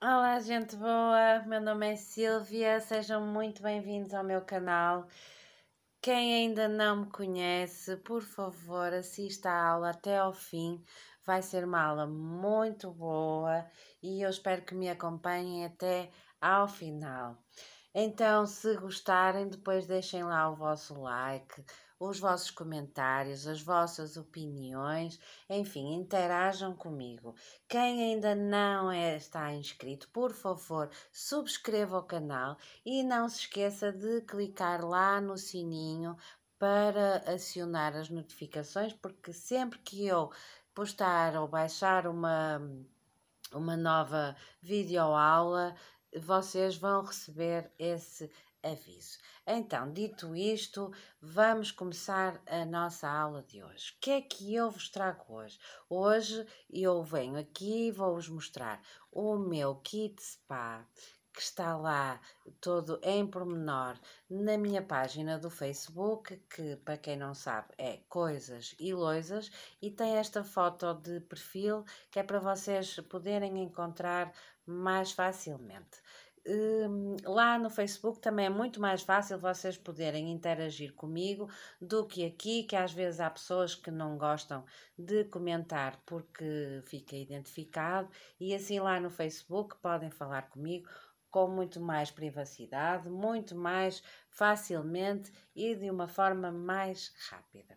Olá, gente boa! Meu nome é Silvia, sejam muito bem-vindos ao meu canal. Quem ainda não me conhece, por favor, assista a aula até ao fim. Vai ser uma aula muito boa e eu espero que me acompanhem até ao final. Então, se gostarem, depois deixem lá o vosso like, os vossos comentários, as vossas opiniões, enfim, interajam comigo. Quem ainda não é, está inscrito, por favor, subscreva o canal e não se esqueça de clicar lá no sininho para acionar as notificações, porque sempre que eu postar ou baixar uma, uma nova videoaula, vocês vão receber esse aviso. Então, dito isto, vamos começar a nossa aula de hoje. O que é que eu vos trago hoje? Hoje eu venho aqui e vou-vos mostrar o meu kit spa que está lá todo em pormenor na minha página do Facebook, que para quem não sabe é Coisas e Loisas, e tem esta foto de perfil que é para vocês poderem encontrar mais facilmente um, lá no Facebook também é muito mais fácil vocês poderem interagir comigo do que aqui, que às vezes há pessoas que não gostam de comentar porque fica identificado, e assim lá no Facebook podem falar comigo com muito mais privacidade, muito mais facilmente e de uma forma mais rápida.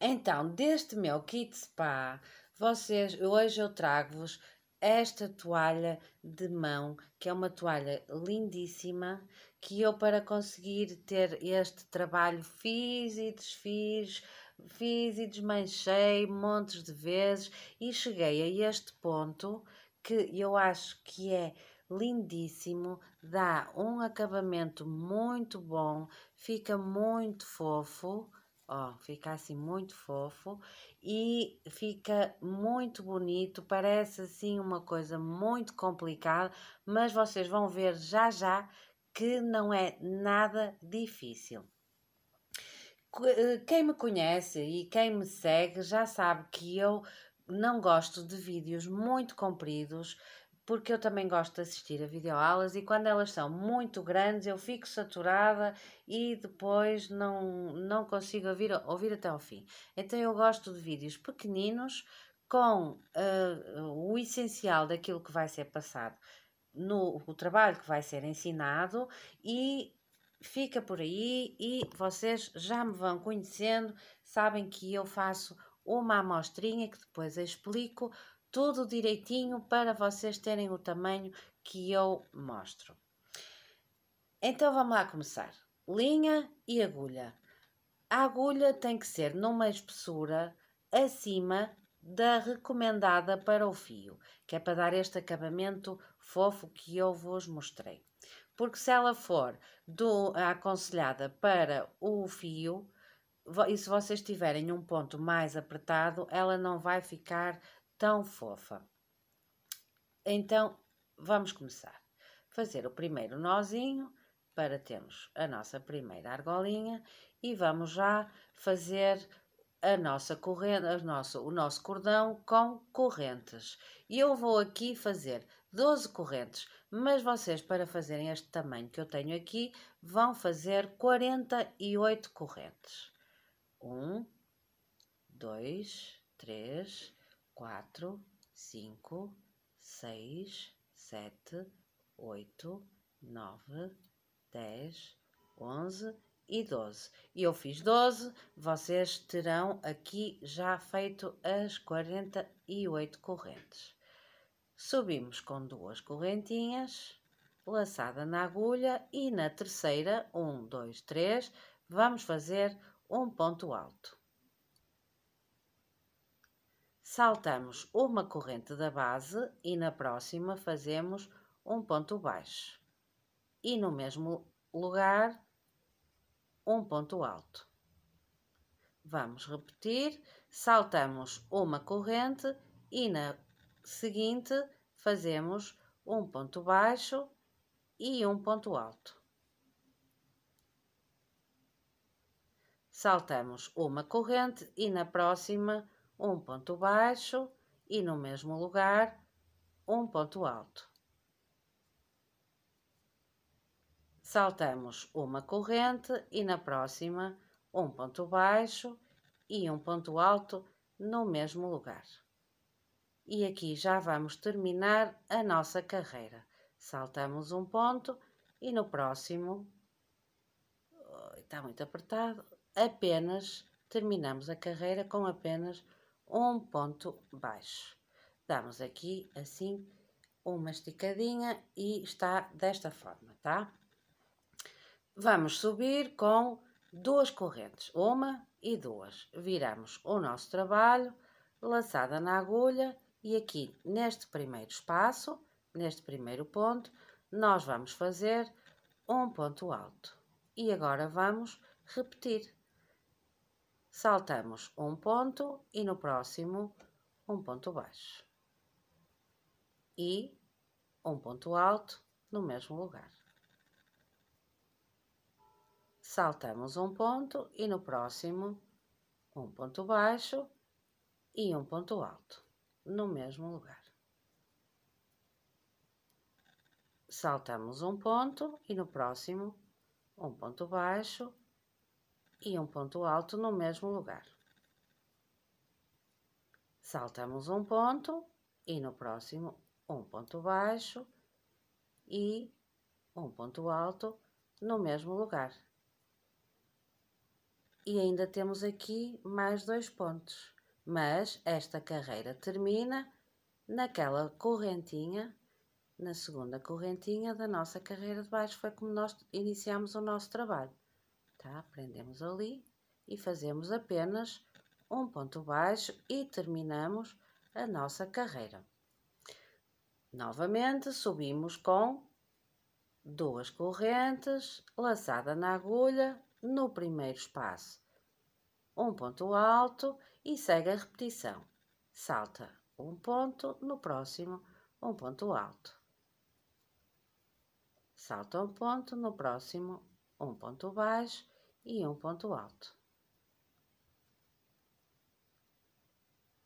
Então, deste meu kit spa, vocês, hoje eu trago-vos esta toalha de mão, que é uma toalha lindíssima, que eu para conseguir ter este trabalho fiz e desfiz, fiz e desmanchei montes de vezes e cheguei a este ponto que eu acho que é lindíssimo, dá um acabamento muito bom, fica muito fofo. Ó, fica assim muito fofo e fica muito bonito, parece assim uma coisa muito complicada, mas vocês vão ver já já que não é nada difícil. Eh, quem me conhece e quem me segue já sabe que eu não gosto de vídeos muito compridos, porque eu também gosto de assistir a videoaulas e quando elas são muito grandes eu fico saturada e depois não, não consigo ouvir, ouvir até ao fim. Então eu gosto de vídeos pequeninos com uh, o essencial daquilo que vai ser passado, no o trabalho que vai ser ensinado e fica por aí e vocês já me vão conhecendo, sabem que eu faço uma amostrinha que depois explico tudo direitinho para vocês terem o tamanho que eu mostro. Então vamos lá começar. Linha e agulha. A agulha tem que ser numa espessura acima da recomendada para o fio, que é para dar este acabamento fofo que eu vos mostrei. Porque se ela for do, aconselhada para o fio, e se vocês tiverem um ponto mais apertado, ela não vai ficar tão fofa. Então, vamos começar. Fazer o primeiro nozinho para termos a nossa primeira argolinha e vamos já fazer a nossa corrente, a nossa, o nosso cordão com correntes. E eu vou aqui fazer 12 correntes, mas vocês para fazerem este tamanho que eu tenho aqui, vão fazer 48 correntes. 1, 2, 3, quatro, cinco, seis, sete, oito, nove, dez, onze e doze. E eu fiz doze, vocês terão aqui já feito as quarenta e oito correntes. Subimos com duas correntinhas, laçada na agulha e na terceira, um, dois, três, vamos fazer um ponto alto. Saltamos uma corrente da base e na próxima fazemos um ponto baixo. E no mesmo lugar, um ponto alto. Vamos repetir. Saltamos uma corrente e na seguinte fazemos um ponto baixo e um ponto alto. Saltamos uma corrente e na próxima um ponto baixo e no mesmo lugar um ponto alto. Saltamos uma corrente e na próxima um ponto baixo e um ponto alto no mesmo lugar. E aqui já vamos terminar a nossa carreira. Saltamos um ponto e no próximo, está muito apertado, apenas terminamos a carreira com apenas um ponto baixo. Damos aqui assim uma esticadinha e está desta forma, tá? Vamos subir com duas correntes, uma e duas. Viramos o nosso trabalho, laçada na agulha e aqui neste primeiro espaço, neste primeiro ponto, nós vamos fazer um ponto alto. E agora vamos repetir saltamos um ponto e no próximo um ponto baixo e um ponto alto no mesmo lugar. Saltamos um ponto e no próximo um ponto baixo e um ponto alto no mesmo lugar. Saltamos um ponto e no próximo um ponto baixo e um ponto alto no mesmo lugar. Saltamos um ponto e no próximo um ponto baixo e um ponto alto no mesmo lugar. E ainda temos aqui mais dois pontos, mas esta carreira termina naquela correntinha, na segunda correntinha da nossa carreira de baixo, foi como nós iniciamos o nosso trabalho. Tá? Prendemos ali e fazemos apenas um ponto baixo e terminamos a nossa carreira. Novamente subimos com duas correntes, laçada na agulha, no primeiro espaço, um ponto alto e segue a repetição. Salta um ponto, no próximo, um ponto alto. Salta um ponto, no próximo, um ponto baixo e um ponto alto.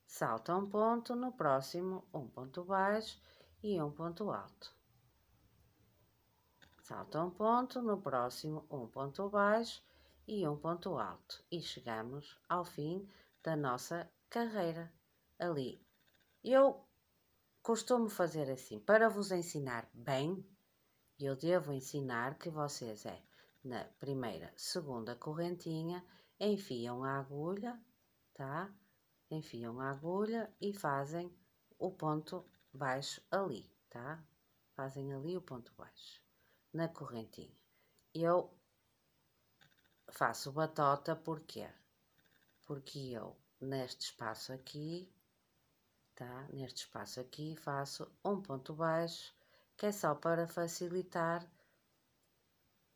Salta um ponto, no próximo um ponto baixo e um ponto alto. Salta um ponto, no próximo um ponto baixo e um ponto alto. E chegamos ao fim da nossa carreira ali. Eu costumo fazer assim, para vos ensinar bem, eu devo ensinar que vocês é na primeira, segunda correntinha, enfiam a agulha, tá? Enfiam a agulha e fazem o ponto baixo ali, tá? Fazem ali o ponto baixo, na correntinha. Eu faço batota porque? Porque eu, neste espaço aqui, tá? Neste espaço aqui, faço um ponto baixo, que é só para facilitar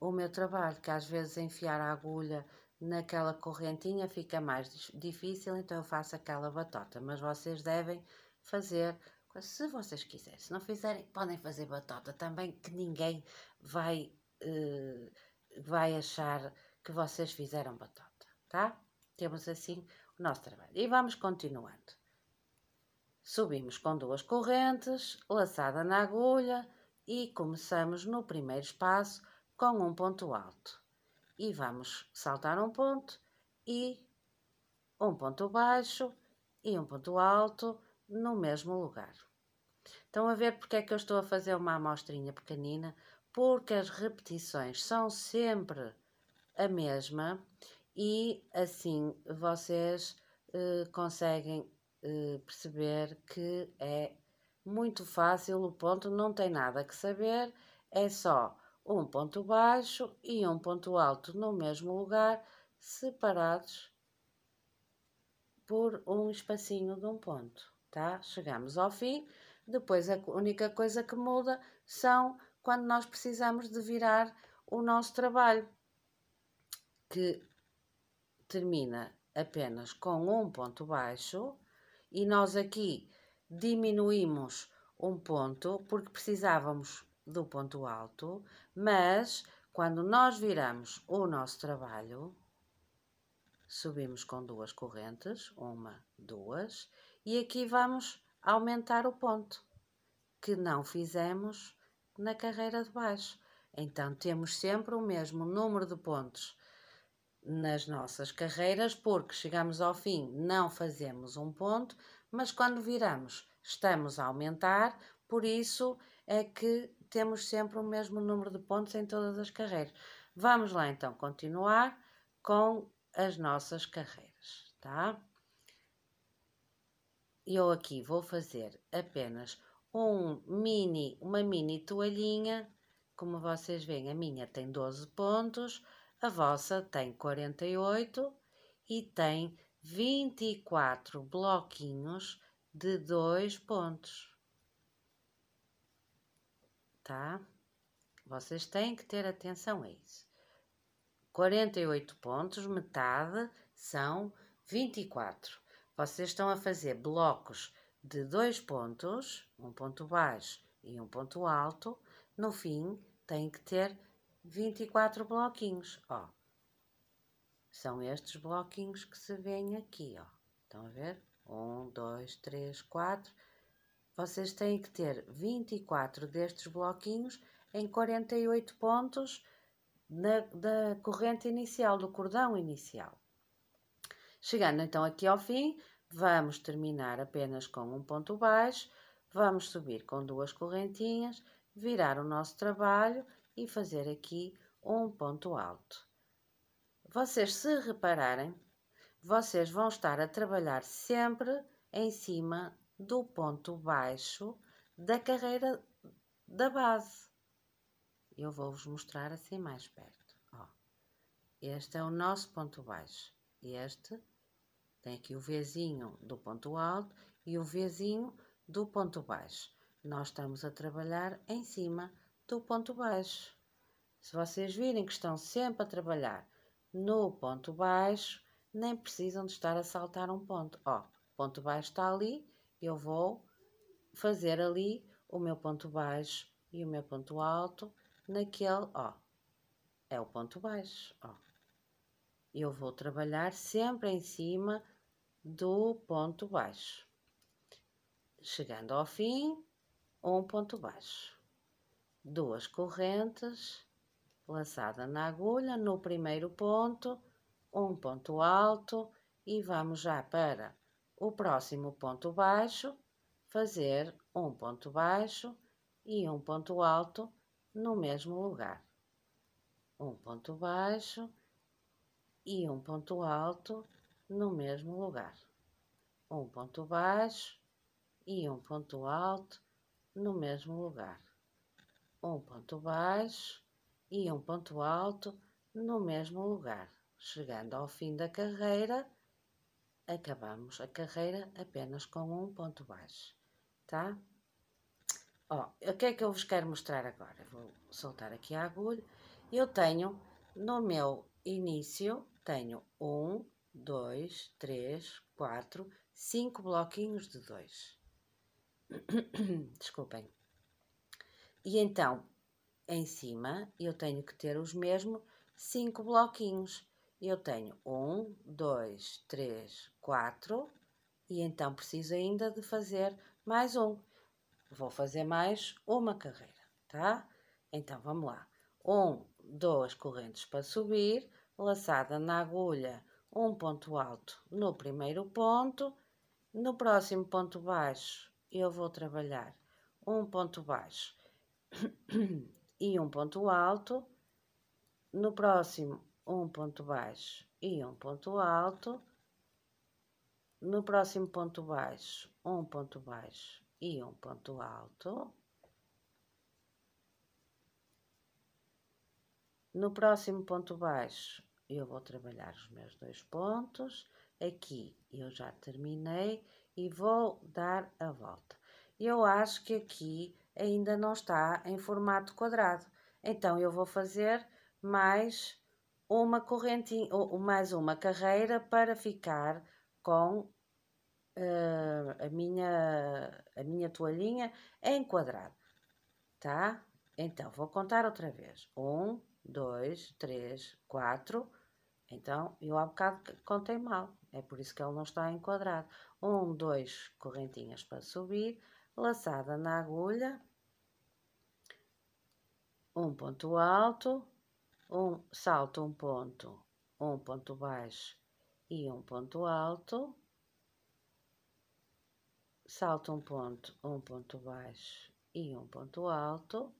o meu trabalho, que às vezes enfiar a agulha naquela correntinha fica mais difícil, então eu faço aquela batota. Mas vocês devem fazer, se vocês quiserem. Se não fizerem, podem fazer batota também, que ninguém vai, eh, vai achar que vocês fizeram batota, tá? Temos assim o nosso trabalho. E vamos continuando. Subimos com duas correntes, laçada na agulha e começamos no primeiro espaço com um ponto alto. E vamos saltar um ponto e um ponto baixo e um ponto alto no mesmo lugar. Estão a ver porque é que eu estou a fazer uma amostrinha pequenina? Porque as repetições são sempre a mesma e assim vocês eh, conseguem eh, perceber que é muito fácil o ponto, não tem nada que saber, é só um ponto baixo e um ponto alto no mesmo lugar, separados por um espacinho de um ponto, tá? Chegamos ao fim. Depois a única coisa que muda são quando nós precisamos de virar o nosso trabalho, que termina apenas com um ponto baixo e nós aqui diminuímos um ponto porque precisávamos do ponto alto, mas quando nós viramos o nosso trabalho, subimos com duas correntes, uma, duas, e aqui vamos aumentar o ponto, que não fizemos na carreira de baixo. Então temos sempre o mesmo número de pontos nas nossas carreiras, porque chegamos ao fim, não fazemos um ponto, mas quando viramos, estamos a aumentar, por isso é que temos sempre o mesmo número de pontos em todas as carreiras. Vamos lá então continuar com as nossas carreiras, tá? Eu aqui vou fazer apenas um mini, uma mini toalhinha. Como vocês veem, a minha tem 12 pontos, a vossa tem 48 e tem 24 bloquinhos de 2 pontos tá? Vocês têm que ter atenção a isso. 48 pontos, metade são 24. Vocês estão a fazer blocos de dois pontos, um ponto baixo e um ponto alto. No fim, tem que ter 24 bloquinhos, ó. São estes bloquinhos que se vêem aqui, ó. Estão a ver? 1, 2, 3, 4 vocês têm que ter 24 destes bloquinhos em 48 pontos na, da corrente inicial, do cordão inicial. Chegando então aqui ao fim, vamos terminar apenas com um ponto baixo, vamos subir com duas correntinhas, virar o nosso trabalho e fazer aqui um ponto alto. Vocês se repararem, vocês vão estar a trabalhar sempre em cima do ponto baixo da carreira da base. Eu vou-vos mostrar assim mais perto. Ó, este é o nosso ponto baixo. Este tem aqui o Vzinho do ponto alto e o Vzinho do ponto baixo. Nós estamos a trabalhar em cima do ponto baixo. Se vocês virem que estão sempre a trabalhar no ponto baixo, nem precisam de estar a saltar um ponto. Ó, ponto baixo está ali, eu vou fazer ali o meu ponto baixo e o meu ponto alto naquele, ó, é o ponto baixo, ó. Eu vou trabalhar sempre em cima do ponto baixo. Chegando ao fim, um ponto baixo. Duas correntes, laçada na agulha, no primeiro ponto, um ponto alto e vamos já para o próximo ponto baixo, fazer um ponto baixo e um ponto alto no mesmo lugar. Um ponto baixo e um ponto alto no mesmo lugar. Um ponto baixo e um ponto alto no mesmo lugar. Um ponto baixo e um ponto alto no mesmo lugar, chegando ao fim da carreira acabamos a carreira apenas com um ponto baixo, tá? Ó, o que é que eu vos quero mostrar agora? Vou soltar aqui a agulha. Eu tenho, no meu início, tenho um, dois, três, quatro, cinco bloquinhos de dois. Desculpem. E então, em cima, eu tenho que ter os mesmos cinco bloquinhos eu tenho um, dois, três, 4 e então preciso ainda de fazer mais um. Vou fazer mais uma carreira, tá? Então vamos lá. Um, duas correntes para subir, laçada na agulha, um ponto alto no primeiro ponto, no próximo ponto baixo eu vou trabalhar um ponto baixo e um ponto alto, no próximo um ponto baixo e um ponto alto no próximo ponto baixo, um ponto baixo e um ponto alto. No próximo ponto baixo, eu vou trabalhar os meus dois pontos. Aqui eu já terminei e vou dar a volta. Eu acho que aqui ainda não está em formato quadrado. Então, eu vou fazer mais uma correntinha, ou mais uma carreira para ficar com uh, a, minha, a minha toalhinha é em quadrado, tá? Então, vou contar outra vez. Um, dois, três, quatro. Então, eu há bocado contei mal. É por isso que ele não está enquadrado. Um, dois correntinhas para subir, laçada na agulha, um ponto alto, um salto um ponto, um ponto baixo e um ponto alto, salto um ponto, um ponto baixo e um ponto alto,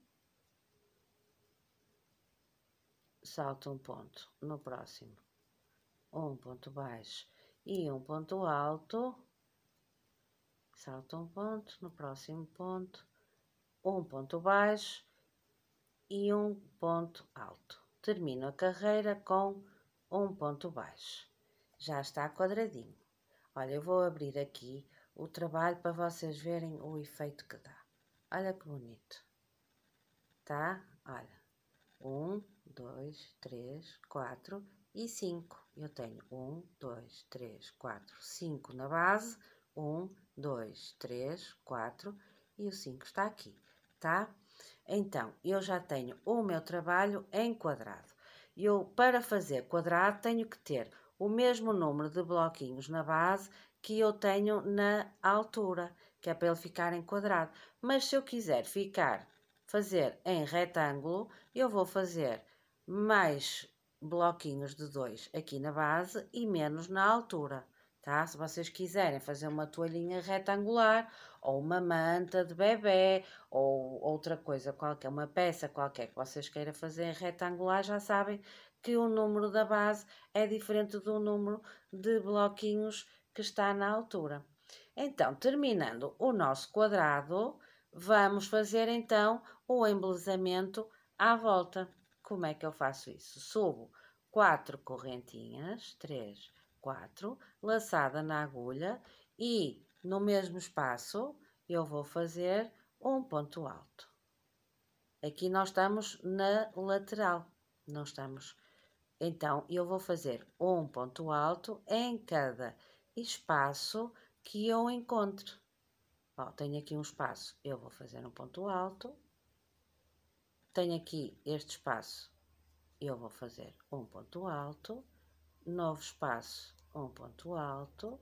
salto um ponto no próximo, um ponto baixo e um ponto alto, salto um ponto no próximo ponto, um ponto baixo e um ponto alto. Termino a carreira com um ponto baixo. Já está quadradinho. Olha, eu vou abrir aqui o trabalho para vocês verem o efeito que dá. Olha que bonito. Tá? Olha. Um, dois, três, quatro e cinco. Eu tenho um, dois, três, quatro, cinco na base. Um, dois, três, quatro e o cinco está aqui, tá? Então, eu já tenho o meu trabalho em quadrado. Eu, para fazer quadrado, tenho que ter o mesmo número de bloquinhos na base que eu tenho na altura, que é para ele ficar enquadrado. Mas se eu quiser ficar, fazer em retângulo, eu vou fazer mais bloquinhos de 2 aqui na base e menos na altura. Tá? Se vocês quiserem fazer uma toalhinha retangular, ou uma manta de bebê, ou outra coisa qualquer, uma peça qualquer que vocês queiram fazer retangular, já sabem que o número da base é diferente do número de bloquinhos que está na altura. Então, terminando o nosso quadrado, vamos fazer então o embelezamento à volta. Como é que eu faço isso? Subo quatro correntinhas, três, quatro, laçada na agulha e no mesmo espaço eu vou fazer um ponto alto. Aqui nós estamos na lateral, não estamos. Então, eu vou fazer um ponto alto em cada espaço que eu encontre. tenho aqui um espaço, eu vou fazer um ponto alto. Tenho aqui este espaço, eu vou fazer um ponto alto. Novo espaço, um ponto alto.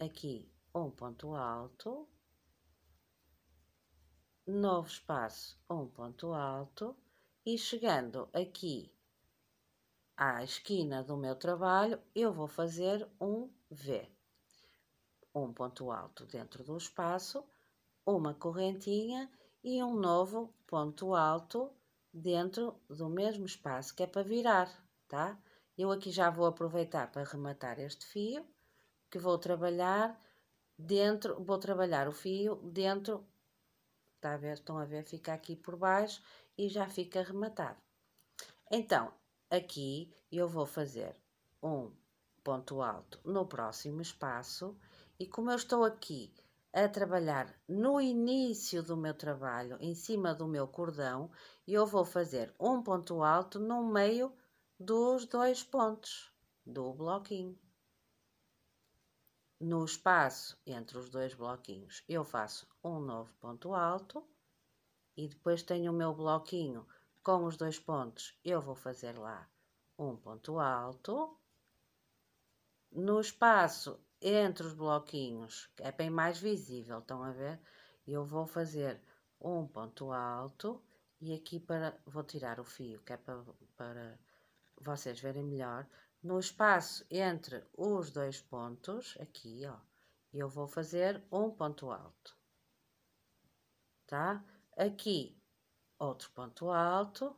Aqui, um ponto alto. Novo espaço, um ponto alto. E chegando aqui à esquina do meu trabalho, eu vou fazer um V. Um ponto alto dentro do espaço, uma correntinha e um novo ponto alto dentro do mesmo espaço, que é para virar, tá? Eu aqui já vou aproveitar para rematar este fio, que vou trabalhar dentro, vou trabalhar o fio dentro, tá a ver, estão a ver, fica aqui por baixo e já fica rematado. Então, Aqui eu vou fazer um ponto alto no próximo espaço e como eu estou aqui a trabalhar no início do meu trabalho, em cima do meu cordão, eu vou fazer um ponto alto no meio dos dois pontos do bloquinho. No espaço entre os dois bloquinhos, eu faço um novo ponto alto e depois tenho o meu bloquinho com os dois pontos, eu vou fazer lá um ponto alto. No espaço entre os bloquinhos, é bem mais visível, estão a ver? Eu vou fazer um ponto alto e aqui para vou tirar o fio, que é para, para vocês verem melhor. No espaço entre os dois pontos, aqui, ó, eu vou fazer um ponto alto. Tá? Aqui outro ponto alto,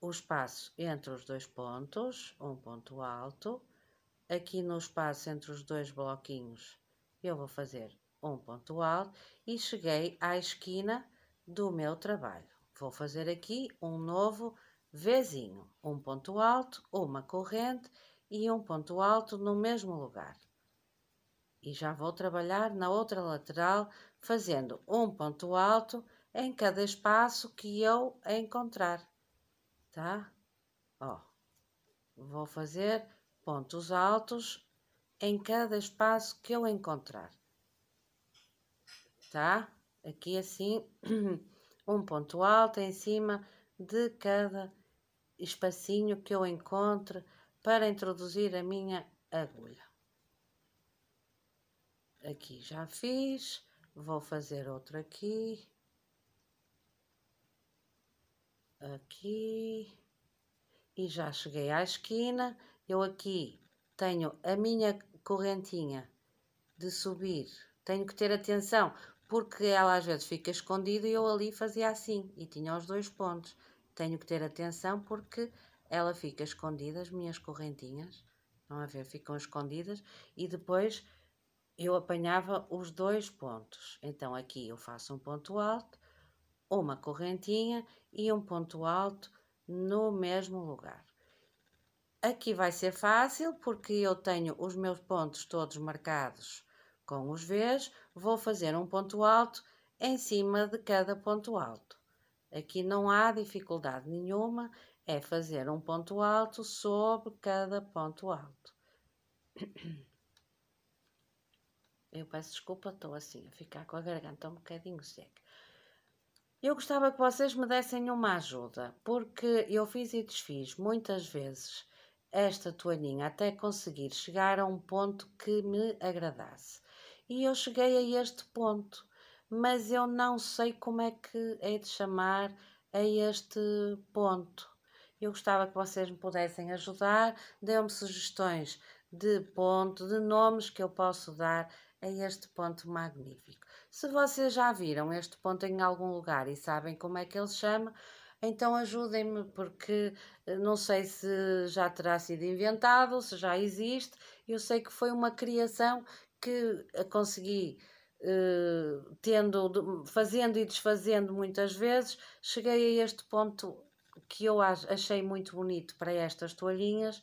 o espaço entre os dois pontos, um ponto alto. Aqui no espaço entre os dois bloquinhos, eu vou fazer um ponto alto e cheguei à esquina do meu trabalho. Vou fazer aqui um novo Vzinho, um ponto alto, uma corrente e um ponto alto no mesmo lugar e já vou trabalhar na outra lateral, fazendo um ponto alto em cada espaço que eu encontrar, tá? Ó, vou fazer pontos altos em cada espaço que eu encontrar, tá? Aqui assim, um ponto alto em cima de cada espacinho que eu encontre para introduzir a minha agulha aqui já fiz, vou fazer outro aqui, aqui, e já cheguei à esquina, eu aqui tenho a minha correntinha de subir, tenho que ter atenção, porque ela às vezes fica escondida e eu ali fazia assim, e tinha os dois pontos, tenho que ter atenção porque ela fica escondida, as minhas correntinhas, não a ver, ficam escondidas, e depois eu apanhava os dois pontos. Então aqui eu faço um ponto alto, uma correntinha e um ponto alto no mesmo lugar. Aqui vai ser fácil porque eu tenho os meus pontos todos marcados com os Vs. Vou fazer um ponto alto em cima de cada ponto alto. Aqui não há dificuldade nenhuma, é fazer um ponto alto sobre cada ponto alto. Eu peço desculpa, estou assim, a ficar com a garganta um bocadinho seca. Eu gostava que vocês me dessem uma ajuda, porque eu fiz e desfiz muitas vezes esta toalhinha até conseguir chegar a um ponto que me agradasse. E eu cheguei a este ponto, mas eu não sei como é que hei é de chamar a este ponto. Eu gostava que vocês me pudessem ajudar, deu me sugestões de ponto, de nomes que eu posso dar a este ponto magnífico. Se vocês já viram este ponto em algum lugar e sabem como é que ele se chama, então ajudem-me porque eh, não sei se já terá sido inventado, se já existe. Eu sei que foi uma criação que consegui eh, tendo, fazendo e desfazendo muitas vezes, cheguei a este ponto que eu achei muito bonito para estas toalhinhas,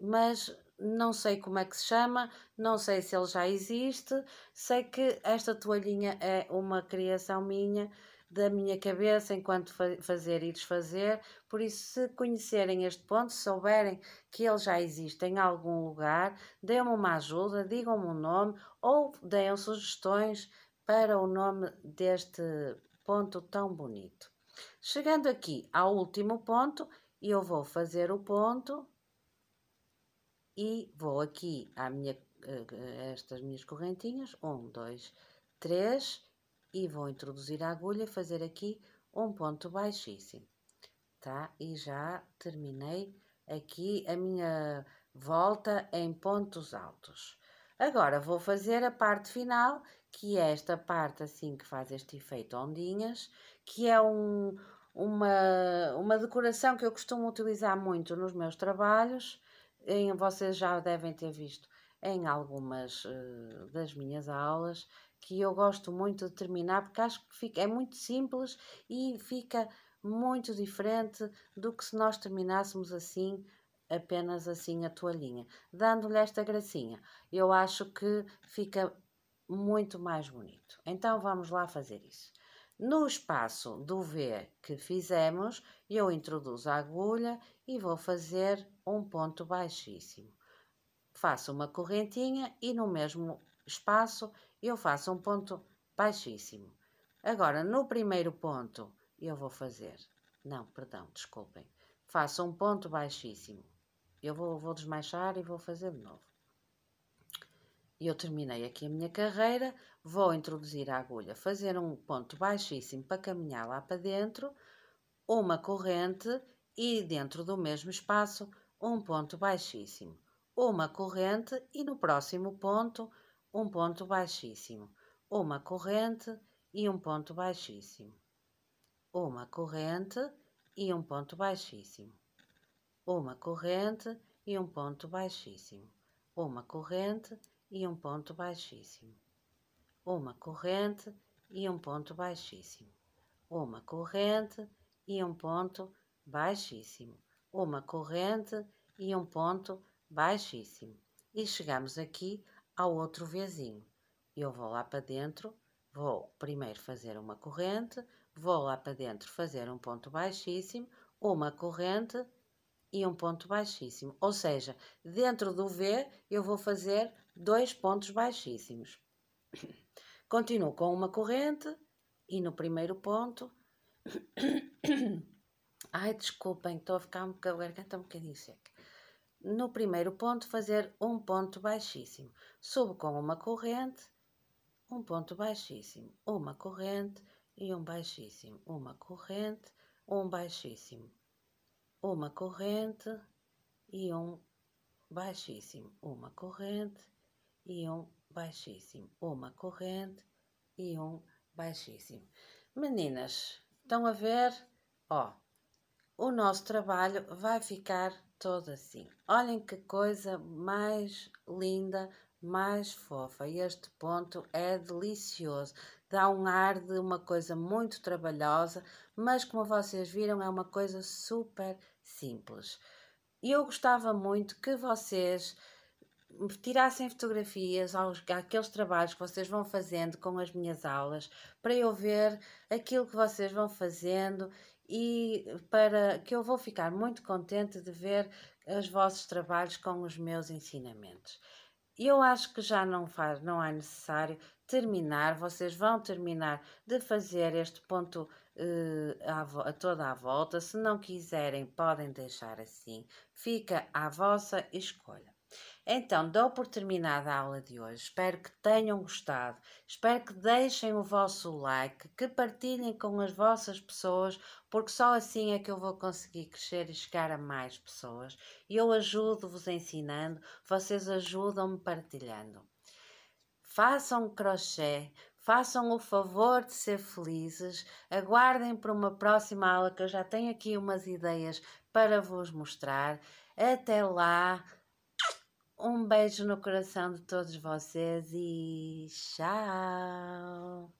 mas não sei como é que se chama, não sei se ele já existe, sei que esta toalhinha é uma criação minha, da minha cabeça, enquanto fazer e desfazer, por isso se conhecerem este ponto, se souberem que ele já existe em algum lugar, deem-me uma ajuda, digam-me o um nome ou deem sugestões para o nome deste ponto tão bonito. Chegando aqui ao último ponto, eu vou fazer o ponto e vou aqui a minha, a eh, eh, estas minhas correntinhas, um, dois, três, e vou introduzir a agulha fazer aqui um ponto baixíssimo, tá? E já terminei aqui a minha volta em pontos altos. Agora vou fazer a parte final, que é esta parte assim que faz este efeito ondinhas, que é um, uma, uma decoração que eu costumo utilizar muito nos meus trabalhos, em, vocês já devem ter visto em algumas eh, das minhas aulas, que eu gosto muito de terminar, porque acho que fica, é muito simples e fica muito diferente do que se nós terminássemos assim, apenas assim a toalhinha, dando-lhe esta gracinha. Eu acho que fica muito mais bonito. Então vamos lá fazer isso. No espaço do V que fizemos, eu introduzo a agulha e vou fazer um ponto baixíssimo. Faço uma correntinha e no mesmo espaço eu faço um ponto baixíssimo. Agora, no primeiro ponto, eu vou fazer... Não, perdão, desculpem. Faço um ponto baixíssimo. Eu vou, vou desmanchar e vou fazer de novo. Eu terminei aqui a minha carreira, vou introduzir a agulha, fazer um ponto baixíssimo para caminhar lá para dentro, uma corrente e dentro do mesmo espaço um ponto baixíssimo, uma corrente e no próximo ponto um ponto baixíssimo, uma corrente e um ponto baixíssimo, uma corrente e um ponto baixíssimo, uma corrente e um ponto baixíssimo, uma corrente e um ponto baixíssimo, uma corrente e um ponto baixíssimo, uma corrente e um ponto baixíssimo uma corrente e um ponto baixíssimo. E chegamos aqui ao outro vizinho. Eu vou lá para dentro, vou primeiro fazer uma corrente, vou lá para dentro fazer um ponto baixíssimo, uma corrente e um ponto baixíssimo. Ou seja, dentro do V eu vou fazer dois pontos baixíssimos. Continuo com uma corrente e no primeiro ponto Ai, desculpem, estou a ficar um bocado, garganta é um bocadinho seca. No primeiro ponto, fazer um ponto baixíssimo. Subo com uma corrente, um ponto baixíssimo, uma corrente e um baixíssimo, uma corrente, um baixíssimo, uma corrente e um baixíssimo, uma corrente e um baixíssimo, uma corrente e um baixíssimo. Meninas, estão a ver? Ó, oh, o nosso trabalho vai ficar todo assim. Olhem que coisa mais linda, mais fofa. E este ponto é delicioso. Dá um ar de uma coisa muito trabalhosa, mas como vocês viram, é uma coisa super simples. E eu gostava muito que vocês tirassem fotografias aos, àqueles trabalhos que vocês vão fazendo com as minhas aulas, para eu ver aquilo que vocês vão fazendo e para que eu vou ficar muito contente de ver os vossos trabalhos com os meus ensinamentos. Eu acho que já não faz, não é necessário terminar, vocês vão terminar de fazer este ponto uh, a toda a volta. Se não quiserem, podem deixar assim. Fica à vossa escolha. Então, dou por terminada a aula de hoje. Espero que tenham gostado. Espero que deixem o vosso like, que partilhem com as vossas pessoas, porque só assim é que eu vou conseguir crescer e chegar a mais pessoas. Eu ajudo-vos ensinando, vocês ajudam-me partilhando. Façam crochê, façam o favor de ser felizes, aguardem para uma próxima aula que eu já tenho aqui umas ideias para vos mostrar. Até lá! Um beijo no coração de todos vocês e tchau!